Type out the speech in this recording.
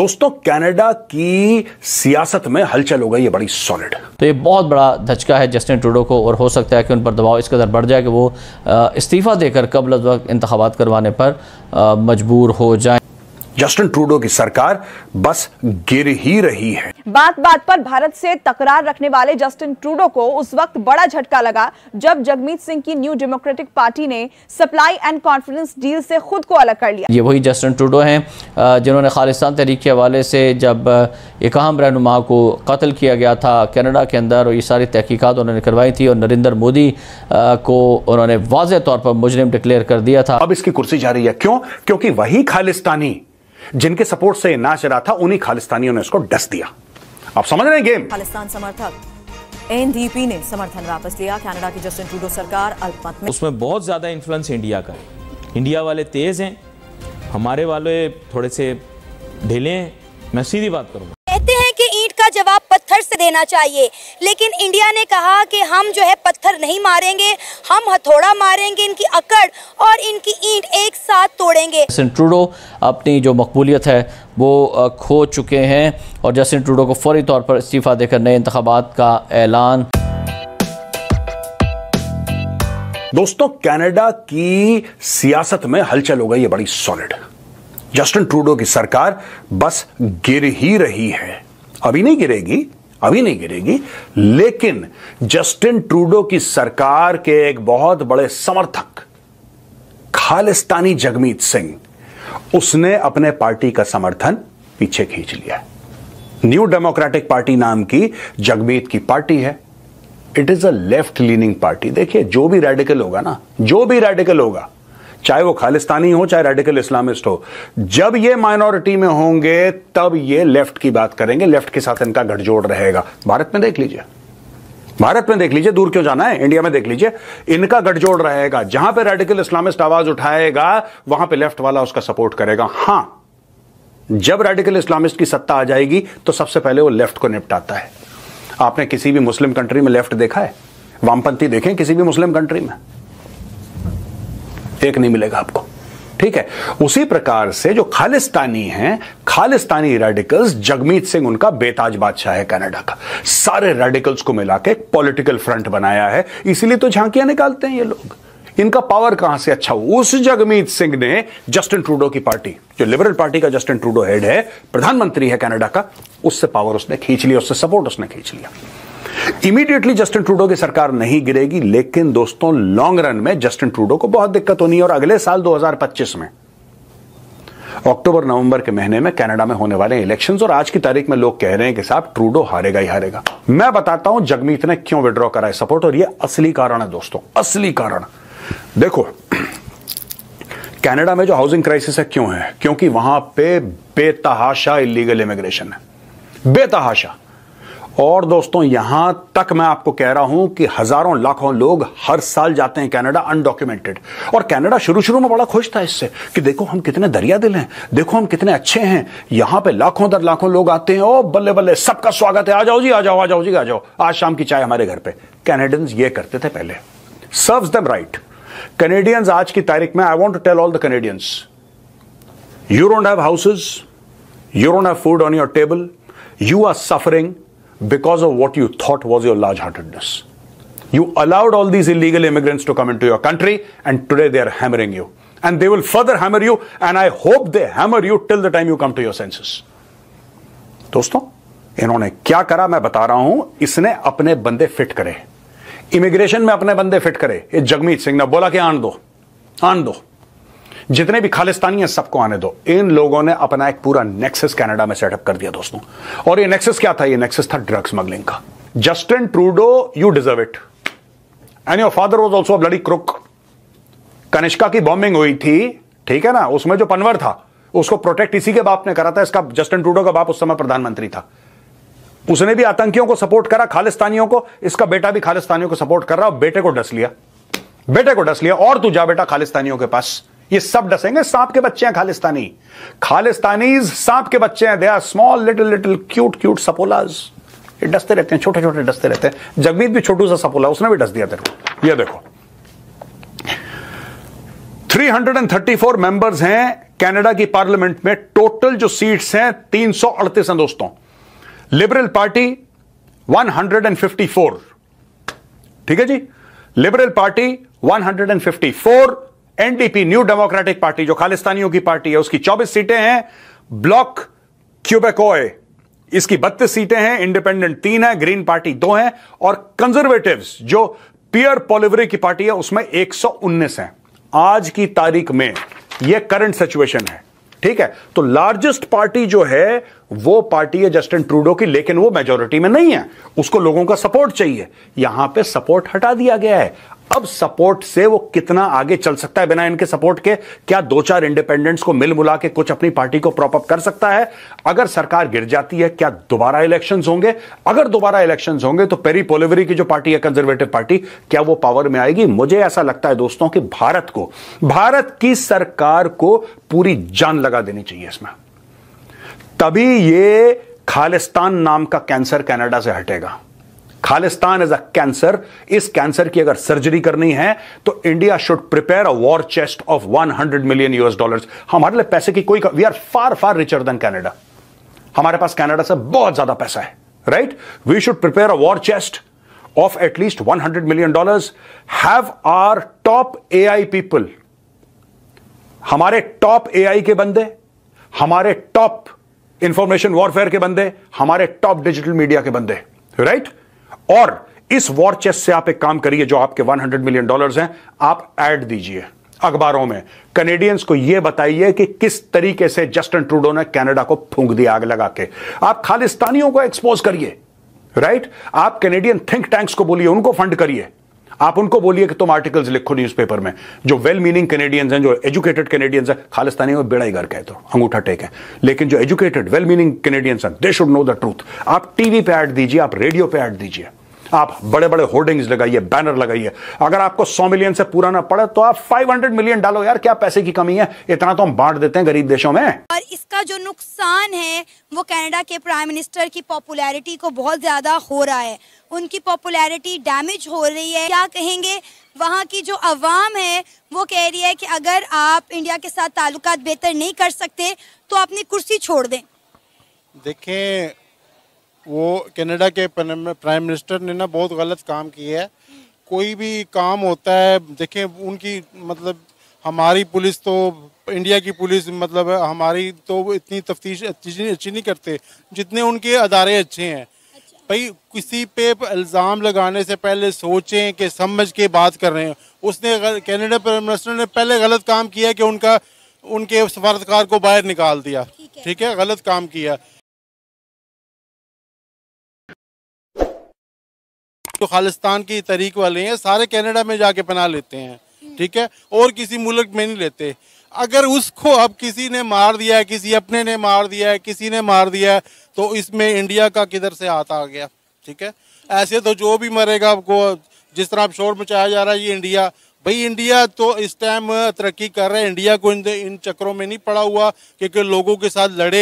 दोस्तों कनाडा की सियासत में हलचल हो गई है बड़ी सॉलिड तो ये बहुत बड़ा धचका है जस्टिन ट्रूडो को और हो सकता है कि उन पर दबाव इस कदर बढ़ जाए कि वो इस्तीफ़ा देकर कबल वक्त इंतबात करवाने पर मजबूर हो जाए जस्टिन ट्रूडो की सरकार बस गिर ही रही है बात बात पर भारत से तकरार रखने वाले जस्टिन ट्रूडो को उस वक्त बड़ा झटका लगा जब जगमीत सिंह की न्यू डेमोक्रेटिक पार्टी ने सप्लाई एंड कॉन्फिडेंस डील से खुद को अलग कर लिया ये वही जस्टिन ट्रूडो हैं जिन्होंने खालिस्तान तहरीक के हवाले से जब एक अहम रहनुमा को कत्ल किया गया था कनाडा के अंदर और ये सारी तहकीकत उन्होंने करवाई थी और नरेंद्र मोदी को उन्होंने वाज तौर पर मुजरिम डिक्लेयर कर दिया था अब इसकी कुर्सी जा रही है क्यों क्योंकि वही खालिस्तानी जिनके सपोर्ट से नाच रहा था उन्हीं खालिस्तानियों ने उसको डस दिया आप समझ रहे हैं गेम खालिस्तान समर्थक एनडीपी ने समर्थन वापस लिया कनाडा की जस्टिन ट्रूडो सरकार अल्पमत में उसमें बहुत ज़्यादा इन्फ्लुएंस इंडिया का इंडिया वाले तेज़ हैं हमारे वाले थोड़े से ढीले हैं मैं सीधी बात करूंगा से देना चाहिए लेकिन इंडिया ने कहा कि हम जो है पत्थर नहीं मारेंगे हम हथौड़ा मारेंगे इनकी अकड़ और इनकी ईंट एक साथ तोड़ेंगे ट्रूडो अपनी जो मकबूलियत है वो खो चुके हैं और जस्टिन ट्रूडो को फौरी तौर पर इस्तीफ़ा देकर नए इंतबात का ऐलान दोस्तों कनाडा की सियासत में हलचल हो गई है बड़ी सॉलिड जस्टिन ट्रूडो की सरकार बस गिर ही रही है अभी नहीं गिरेगी अभी नहीं गिरेगी लेकिन जस्टिन ट्रूडो की सरकार के एक बहुत बड़े समर्थक खालिस्तानी जगमीत सिंह उसने अपने पार्टी का समर्थन पीछे खींच लिया न्यू डेमोक्रेटिक पार्टी नाम की जगमीत की पार्टी है it is a left leaning party देखिए जो भी रेडिकल होगा ना जो भी रेडिकल होगा चाहे वो खालिस्तानी हो चाहे रेडिकल इस्लामिस्ट हो जब ये माइनॉरिटी में होंगे तब ये लेफ्ट की बात करेंगे लेफ्ट के साथ इनका गठजोड़ रहेगा भारत में देख लीजिए भारत में देख लीजिए दूर क्यों जाना है इंडिया में देख लीजिए इनका गठजोड़ रहेगा जहां पे रेडिकल इस्लामिस्ट आवाज उठाएगा वहां पे लेफ्ट वाला उसका सपोर्ट करेगा हां जब रेडिकल इस्लामिस्ट की सत्ता आ जाएगी तो सबसे पहले वो लेफ्ट को निपटाता है आपने किसी भी मुस्लिम कंट्री में लेफ्ट देखा है वामपंथी देखें किसी भी मुस्लिम कंट्री में फेक नहीं मिलेगा आपको ठीक है उसी प्रकार से जो खालिस्तानी हैं खालिस्तानी रेडिकल्स जगमीत सिंह उनका बेताज बादशाह है कनाडा का सारे रेडिकल्स को मिला के पॉलिटिकल फ्रंट बनाया है इसीलिए तो झांकियां निकालते हैं ये लोग इनका पावर कहां से अच्छा हुआ उस जगमीत सिंह ने जस्टिन ट्रूडो की पार्टी जो लिबरल पार्टी का जस्टिन ट्रूडो हेड है प्रधानमंत्री है कनाडा का उससे पावर उसने खींच लिया उससे सपोर्ट उसने खींच लिया इमीडिएटली जस्टिन ट्रूडो की सरकार नहीं गिरेगी लेकिन दोस्तों लॉन्ग रन में जस्टिन ट्रूडो को बहुत दिक्कत होनी है और अगले साल 2025 में अक्टूबर नवंबर के महीने में कनाडा में होने वाले इलेक्शंस और आज की तारीख में लोग कह रहे हैं कि साहब ट्रूडो हारेगा ही हारेगा मैं बताता हूं जगमीत ने क्यों विड्रॉ करा है सपोर्ट और ये असली कारण है दोस्तों असली कारण देखो कनाडा में जो हाउसिंग क्राइसिस है क्यों है क्योंकि वहां पे बेतहाशा इलीगल इमिग्रेशन है बेतहाशा और दोस्तों यहां तक मैं आपको कह रहा हूं कि हजारों लाखों लोग हर साल जाते हैं कनाडा अनडॉक्यूमेंटेड और कनाडा शुरू शुरू में बड़ा खुश था इससे कि देखो हम कितने दरिया दिल हैं देखो हम कितने अच्छे हैं यहां पे लाखों दर लाखों लोग आते हैं ओ बल्ले बल्ले सबका स्वागत है आ जाओ जी आ जाओ आ जाओ जी आ जाओ आज शाम की चाय हमारे घर पर कैनेडियंस ये करते थे पहले सर्व दम राइट कैनेडियंस आज की तारीख में I want to tell all the Canadians you don't have houses you don't have food on your table you are suffering because of what you thought was your large heartedness. You allowed all these illegal immigrants to come into your country, and today they are hammering you. And they will further hammer you, and I hope they hammer you till the time you come to your senses. दोस्तों इन्होंने क्या करा मैं बता रहा हूं इसने अपने बंदे फिट करे इमिग्रेशन में अपने बंदे फिट करे ये जगमीत सिंह ने बोला कि आन दो आन दो जितने भी खालिस्तानी हैं सबको आने दो इन लोगों ने अपना एक पूरा नेक्सस कनाडा में सेटअप कर दिया दोस्तों और ये नेक्सस क्या था ये नेक्सस था ड्रग स्मगलिंग का Justin Trudeau you deserve it and your father was also bloody crook Kanishka की बॉम्बिंग हुई थी ठीक है ना उसमें जो पनवर था उसको प्रोटेक्ट इसी के बाप ने करा था इसका जस्टिन ट्रूडो का बाप उस समय प्रधानमंत्री था उसने भी आतंकियों को सपोर्ट करा खालिस्तानियों को इसका बेटा भी खालिस्तानियों को सपोर्ट कर रहा और बेटे को डस लिया बेटे को डस लिया और तू जा बेटा खालिस्तानियों के पास ये सब डसेंगे सांप के बच्चे हैं खालिस्तानी खालिस्तानी सांप के बच्चे हैं they are small little little cute cute सपोलाज ये डसते रहते हैं छोटे छोटे डसते रहते हैं जगमीत भी छोटू सा सपोला उसने भी डस दिया तेरे को ये देखो 334 मेंबर्स हैं कनाडा की पार्लियामेंट में टोटल जो सीट्स हैं तीन हैं दोस्तों लिबरल पार्टी 154 ठीक है जी Liberal Party 154 NDP New Democratic Party जो खालिस्तानियों की पार्टी है उसकी 24 सीटें हैं ब्लॉक क्यूबेकोय इसकी 32 सीटें हैं इंडिपेंडेंट तीन है ग्रीन पार्टी दो है और कंजर्वेटिव जो पियर पोलिवरी की पार्टी है उसमें एक हैं आज की तारीख में यह करंट सिचुएशन है ठीक है तो लार्जेस्ट पार्टी जो है वो पार्टी है जस्टिन ट्रूडो की लेकिन वो मेजोरिटी में नहीं है उसको लोगों का सपोर्ट चाहिए यहां पे सपोर्ट हटा दिया गया है अब सपोर्ट से वो कितना आगे चल सकता है बिना इनके सपोर्ट के क्या दो चार इंडिपेंडेंट्स को मिल मुला के कुछ अपनी पार्टी को प्रॉपअप कर सकता है अगर सरकार गिर जाती है क्या दोबारा इलेक्शन होंगे अगर दोबारा इलेक्शन होंगे तो पेरी पोलिवरी की जो पार्टी है कंजर्वेटिव पार्टी क्या वो पावर में आएगी मुझे ऐसा लगता है दोस्तों कि भारत को भारत की सरकार को पूरी जान लगा देनी चाहिए इसमें तभी ये खालिस्तान नाम का कैंसर कनाडा से हटेगा खालिस्तान इज अ कैंसर इस कैंसर की अगर सर्जरी करनी है तो India should prepare a war chest of 100 million US dollars हमारे लिए पैसे की कोई we are far far richer than Canada हमारे पास कैनेडा से बहुत ज्यादा पैसा है right we should prepare a war chest of at least 100 million dollars have our top AI people हमारे टॉप एआई के बंदे हमारे टॉप इंफॉर्मेशन वॉरफेयर के बंदे हमारे टॉप डिजिटल मीडिया के बंदे राइट right? और इस वॉर चेस्ट से आप एक काम करिए जो आपके 100 मिलियन डॉलर्स हैं आप ऐड दीजिए अखबारों में कनेडियंस को यह बताइए कि किस तरीके से जस्टिन ट्रूडो ने कनाडा को फूंक दिया आग लगा के आप खालिस्तानियों को एक्सपोज करिए राइट आप कैनेडियन थिंक टैंक्स को बोलिए उनको फंड करिए आप उनको बोलिए कि तुम आर्टिकल्स लिखो न्यूज़पेपर में जो वेल मीनिंग कैनेडियंस हैं जो एजुकेटेड कैनेडियंस हैं खालिस्तानी और बेड़ा घर कहते हो तो, अंगूठा टेक है लेकिन जो एजुकेटेड वेल मीनिंग कैनेडियंस हैं they should know the truth आप टीवी पे ऐड दीजिए आप रेडियो पे ऐड दीजिए आप बड़े बड़े होर्डिंग्स लगाइए बैनर लगाइए अगर आपको सौ मिलियन से पूरा ना पड़े तो आप हंड्रेड मिलियन डालो यार क्या पैसे की कमी है इतना तो हम बांट देते हैं गरीब देशों में और इसका जो नुकसान है वो कनाडा के प्राइम मिनिस्टर की पॉपुलैरिटी को बहुत ज्यादा हो रहा है उनकी पॉपुलैरिटी डैमेज हो रही है क्या कहेंगे वहाँ की जो आवाम है वो कह रही है कि अगर आप इंडिया के साथ ताल्लुक बेहतर नहीं कर सकते तो अपनी कुर्सी छोड़ दें देखें वो कनाडा के प्राइम मिनिस्टर ने ना बहुत गलत काम किया है कोई भी काम होता है देखें उनकी मतलब हमारी पुलिस तो इंडिया की पुलिस मतलब हमारी तो इतनी तफ्तीश अच्छी नहीं करते जितने उनके अदारे अच्छे हैं भाई किसी पे इल्ज़ाम लगाने से पहले सोचें कि समझ के बात कर रहे हैं उसने कैनेडा प्राइम मिनिस्टर ने पहले गलत काम किया कि उनका उनके सफारतकार को बाहर निकाल दिया ठीक है, है? गलत काम किया जो खालिस्तान की तरीक वाले हैं सारे कनाडा में जाके पना लेते हैं हम्म। ठीक है और किसी मुल्क में नहीं लेते अगर उसको अब किसी ने मार दिया है किसी अपने ने मार दिया है किसी ने मार दिया है तो इसमें इंडिया का किधर से हाथ आ गया ठीक है ऐसे तो जो भी मरेगा आपको जिस तरह आप शोर मचाया जा रहा है ये इंडिया भाई इंडिया तो इस टाइम तरक्की कर रहा है इंडिया को इन इन चक्रों में नहीं पड़ा हुआ क्योंकि लोगों के साथ लड़े